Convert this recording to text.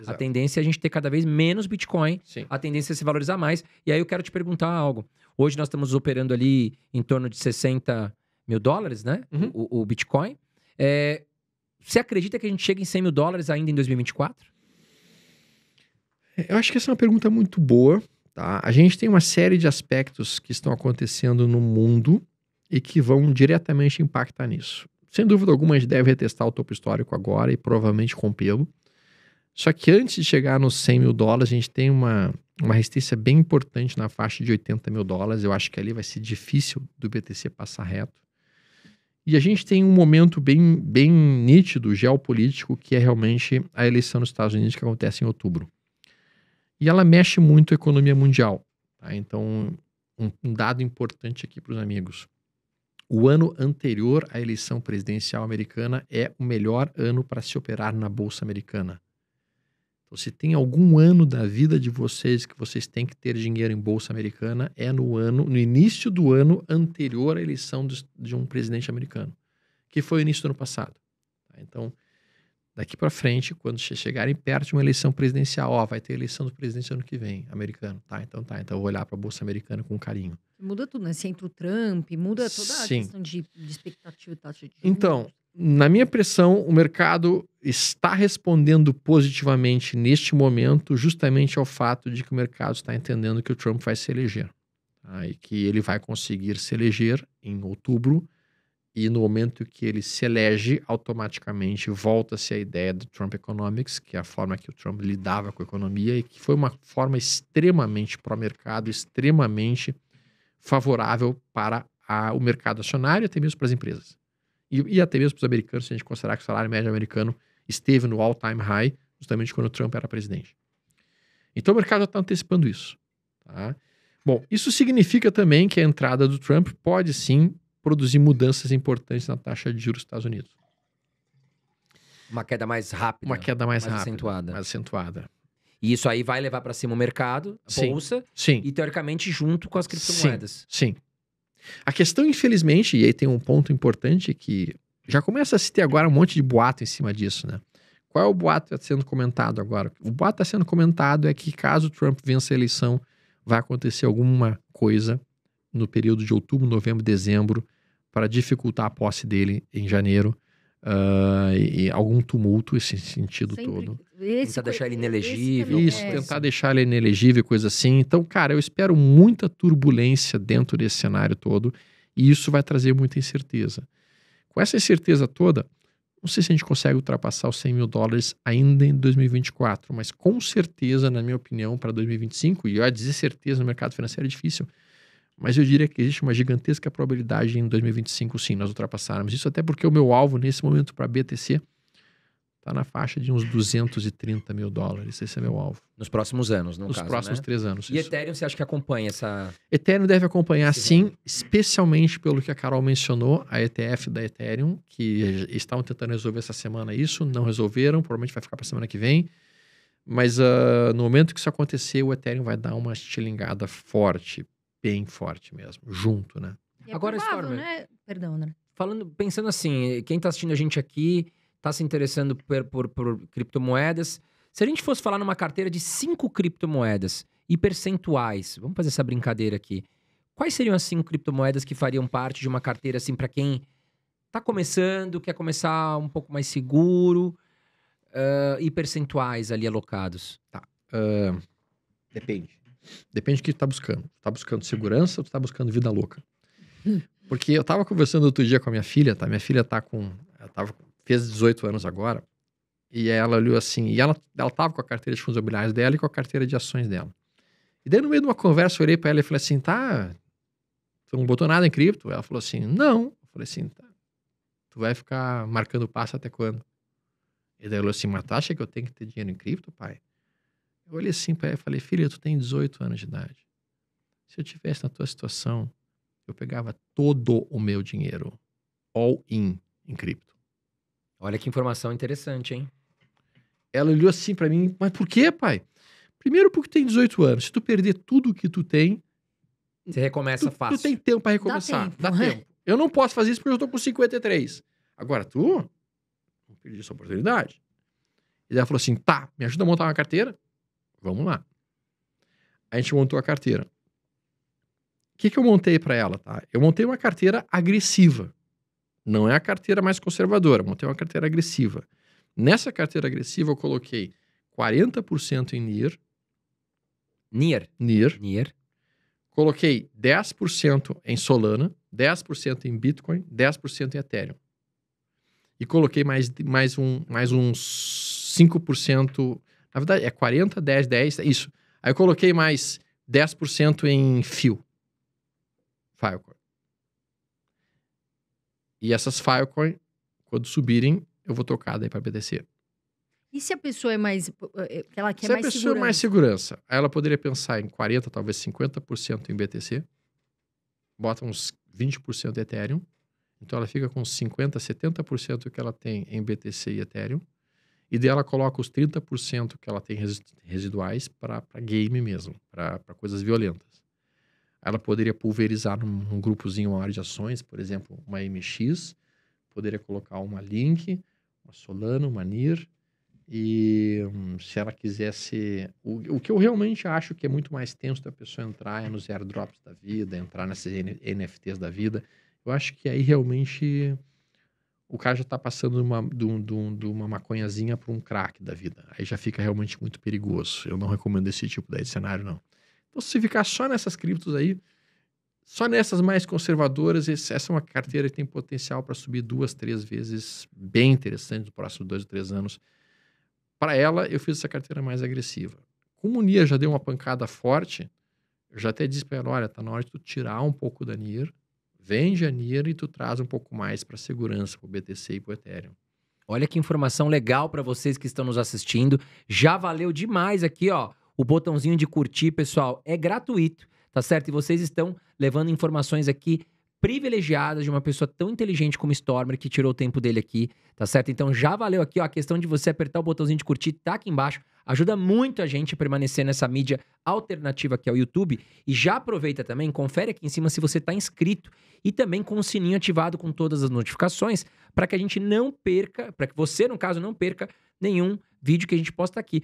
Exato. A tendência é a gente ter cada vez menos Bitcoin, Sim. a tendência é se valorizar mais. E aí eu quero te perguntar algo. Hoje nós estamos operando ali em torno de 60 mil dólares, né? Uhum. O, o, Bitcoin. É, você acredita que a gente chega em 100 mil dólares ainda em 2024? Eu acho que essa é uma pergunta muito boa. Tá? A gente tem uma série de aspectos que estão acontecendo no mundo e que vão diretamente impactar nisso. Sem dúvida alguma, a gente deve retestar o topo histórico agora e provavelmente rompê-lo. Só que antes de chegar nos 100 mil dólares, a gente tem uma, uma resistência bem importante na faixa de 80 mil dólares. Eu acho que ali vai ser difícil do BTC passar reto. E a gente tem um momento bem, bem nítido geopolítico, que é realmente a eleição nos Estados Unidos que acontece em outubro. E ela mexe muito a economia mundial. Tá? Então, um, um dado importante aqui para os amigos. O ano anterior à eleição presidencial americana é o melhor ano para se operar na Bolsa Americana. Então, se tem algum ano da vida de vocês que vocês têm que ter dinheiro em bolsa americana, é no ano, no início do ano anterior à eleição de um presidente americano, que foi o início do ano passado. Tá? Então, daqui para frente, quando chegarem perto de uma eleição presidencial, ó, vai ter eleição do presidente ano que vem, americano, tá? Então tá, então eu vou olhar para a bolsa americana com carinho. Muda tudo, né? Se entra o Trump, muda toda Sim. a questão de, de expectativa e taxa de juros. Então, na minha impressão, o mercado está respondendo positivamente neste momento, justamente ao fato de que o mercado está entendendo que o Trump vai se eleger tá? e que ele vai conseguir se eleger em outubro. E no momento que ele se elege, automaticamente volta-se a ideia do Trump Economics, que é a forma que o Trump lidava com a economia e que foi uma forma extremamente pró-mercado, extremamente favorável para a, o mercado acionário e até mesmo para as empresas. E, e até mesmo para os americanos, se a gente considerar que o salário médio americano esteve no all-time high, justamente quando o Trump era presidente. Então o mercado já está antecipando isso. Tá? Bom, isso significa também que a entrada do Trump pode sim produzir mudanças importantes na taxa de juros dos Estados Unidos. Uma queda mais rápida. Uma queda mais, mais rápida. Acentuada. Mais acentuada. E isso aí vai levar para cima o mercado, a sim, bolsa, sim. e teoricamente junto com as criptomoedas. Sim, sim. A questão, infelizmente, e aí tem um ponto importante que já começa a se ter agora um monte de boato em cima disso, né? Qual é o boato que está sendo comentado agora? O boato está sendo comentado é que caso Trump vença a eleição, vai acontecer alguma coisa no período de outubro, novembro, dezembro, para dificultar a posse dele em janeiro. Uh, e, algum tumulto esse sentido Sempre todo. tentar deixar ele é, inelegível. Isso, é. tentar deixar ele inelegível, coisa assim. Então, cara, eu espero muita turbulência dentro desse cenário todo e isso vai trazer muita incerteza. Com essa incerteza toda, não sei se a gente consegue ultrapassar os 100 mil dólares ainda em 2024, mas com certeza, na minha opinião, para 2025, e eu dizer certeza no mercado financeiro é difícil, mas eu diria que existe uma gigantesca probabilidade em 2025, sim, nós ultrapassarmos isso, até porque o meu alvo nesse momento para BTC está na faixa de uns 230 mil dólares. Esse é meu alvo. Nos próximos anos, não Nos caso, próximos né? três anos. E isso. Ethereum, você acha que acompanha essa. Ethereum deve acompanhar, Esse sim, momento. especialmente pelo que a Carol mencionou, a ETF da Ethereum, que estavam tentando resolver essa semana isso, não resolveram, provavelmente vai ficar para semana que vem. Mas uh, no momento que isso acontecer, o Ethereum vai dar uma estilingada forte bem forte mesmo, junto, né? É Agora, provável, né? Perdão, né? Falando, pensando assim, quem está assistindo a gente aqui, está se interessando por, por, por criptomoedas. Se a gente fosse falar numa carteira de cinco criptomoedas e percentuais, vamos fazer essa brincadeira aqui. Quais seriam as cinco criptomoedas que fariam parte de uma carteira assim para quem está começando, quer começar um pouco mais seguro uh, e percentuais ali alocados? Tá. Uh, depende. Depende do que tu tá buscando. Tu tá buscando hum. segurança ou tu tá buscando vida louca? Hum. Porque eu tava conversando outro dia com a minha filha, tá? Minha filha tá com. Ela tava, fez 18 anos agora. E ela olhou assim. E ela, ela tava com a carteira de fundos imobiliários dela e com a carteira de ações dela. E daí, no meio de uma conversa, eu olhei para ela e falei assim: tá. Tu não botou nada em cripto? Ela falou assim: não. Eu falei assim: tá. Tu vai ficar marcando passo até quando? E daí ela falou assim: mas tu acha que eu tenho que ter dinheiro em cripto, pai? Eu olhei assim para ela e falei: Filha, tu tem 18 anos de idade. Se eu tivesse na tua situação, eu pegava todo o meu dinheiro, all in, em cripto. Olha que informação interessante, hein? Ela olhou assim para mim: Mas por quê, pai? Primeiro, porque tem 18 anos. Se tu perder tudo o que tu tem. Você recomeça tu, fácil. Tu tem tempo para recomeçar. Dá tempo. Dá né? tempo. Eu não posso fazer isso porque eu tô com 53. Agora, tu. perdi essa oportunidade. E ela falou assim: tá, me ajuda a montar uma carteira. Vamos lá. A gente montou a carteira. O que, que eu montei para ela? Tá? Eu montei uma carteira agressiva. Não é a carteira mais conservadora, montei uma carteira agressiva. Nessa carteira agressiva, eu coloquei 40% em NIR. NIR. NIR. NIR. Coloquei 10% em Solana, 10% em Bitcoin, 10% em Ethereum. E coloquei mais, mais, um, mais uns 5% na verdade, é 40, 10, 10, isso. Aí eu coloquei mais 10% em fio. Filecoin. E essas Filecoin, quando subirem, eu vou tocar daí para BTC. E se a pessoa é mais. Eh, ela quer se mais a pessoa é segurança? é mais segurança, ela poderia pensar em 40%, talvez 50% em BTC, bota uns 20% em Ethereum. Então ela fica com 50%, 70% que ela tem em BTC e Ethereum e daí ela coloca os 30% que ela tem residuais para game mesmo, para coisas violentas. Ela poderia pulverizar num, num grupozinho, uma área de ações, por exemplo, uma MX, poderia colocar uma Link, uma Solana, uma NIR, e hum, se ela quisesse. O, o que eu realmente acho que é muito mais tenso da pessoa entrar é nos airdrops da vida, entrar nesses NFTs da vida. Eu acho que aí realmente o cara já tá passando de uma, de, um, de uma maconhazinha para um crack da vida. Aí já fica realmente muito perigoso. Eu não recomendo esse tipo de cenário, não. Então, se ficar só nessas criptos aí, só nessas mais conservadoras, essa é uma carteira que tem potencial para subir duas, três vezes bem interessante nos próximos dois ou três anos. Para ela, eu fiz essa carteira mais agressiva. Como o NIR já deu uma pancada forte, eu já até disse para ela, olha, tá na hora de tu tirar um pouco da NIR, Vem em janeiro e tu traz um pouco mais para segurança, para o BTC e para o Ethereum. Olha que informação legal para vocês que estão nos assistindo. Já valeu demais aqui, ó. O botãozinho de curtir, pessoal, é gratuito, tá certo? E vocês estão levando informações aqui privilegiadas de uma pessoa tão inteligente como Stormer, que tirou o tempo dele aqui, tá certo? Então já valeu aqui, ó, a questão de você apertar o botãozinho de curtir, tá aqui embaixo. Ajuda muito a gente a permanecer nessa mídia alternativa que é o YouTube. E já aproveita também, confere aqui em cima se você está inscrito e também com o sininho ativado com todas as notificações, para que a gente não perca, para que você, no caso, não perca nenhum vídeo que a gente posta aqui.